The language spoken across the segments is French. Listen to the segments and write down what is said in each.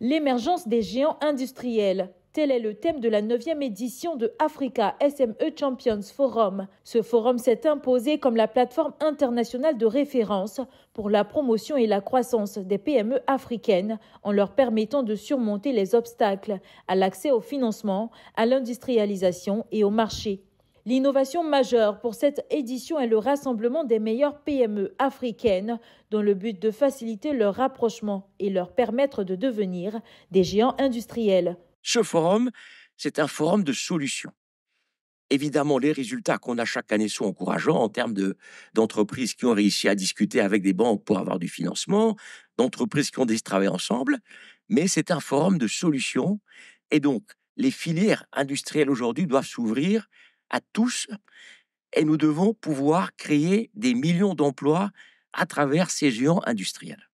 l'émergence des géants industriels. Tel est le thème de la 9e édition de Africa SME Champions Forum. Ce forum s'est imposé comme la plateforme internationale de référence pour la promotion et la croissance des PME africaines en leur permettant de surmonter les obstacles à l'accès au financement, à l'industrialisation et au marché L'innovation majeure pour cette édition est le rassemblement des meilleures PME africaines dans le but de faciliter leur rapprochement et leur permettre de devenir des géants industriels. Ce forum, c'est un forum de solutions. Évidemment, les résultats qu'on a chaque année sont encourageants en termes d'entreprises qui ont réussi à discuter avec des banques pour avoir du financement, d'entreprises qui ont des travaux ensemble, mais c'est un forum de solutions. Et donc, les filières industrielles aujourd'hui doivent s'ouvrir à tous et nous devons pouvoir créer des millions d'emplois à travers ces géants industriels.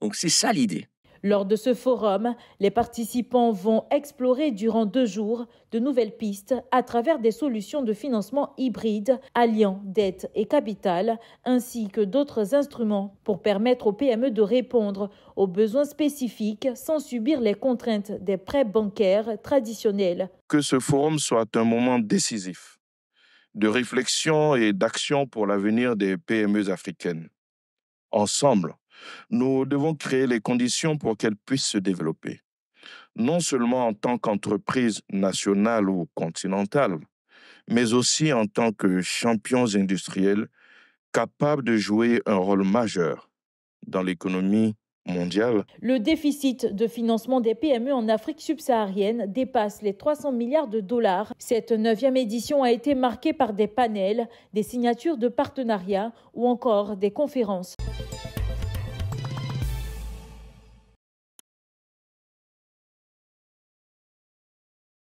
Donc c'est ça l'idée. Lors de ce forum, les participants vont explorer durant deux jours de nouvelles pistes à travers des solutions de financement hybrides alliant dette et capital, ainsi que d'autres instruments pour permettre aux PME de répondre aux besoins spécifiques sans subir les contraintes des prêts bancaires traditionnels. Que ce forum soit un moment décisif de réflexion et d'action pour l'avenir des PME africaines. Ensemble, nous devons créer les conditions pour qu'elles puissent se développer, non seulement en tant qu'entreprise nationale ou continentale, mais aussi en tant que champions industriels capables de jouer un rôle majeur dans l'économie mondiale. Le déficit de financement des PME en Afrique subsaharienne dépasse les 300 milliards de dollars. Cette neuvième édition a été marquée par des panels, des signatures de partenariats ou encore des conférences.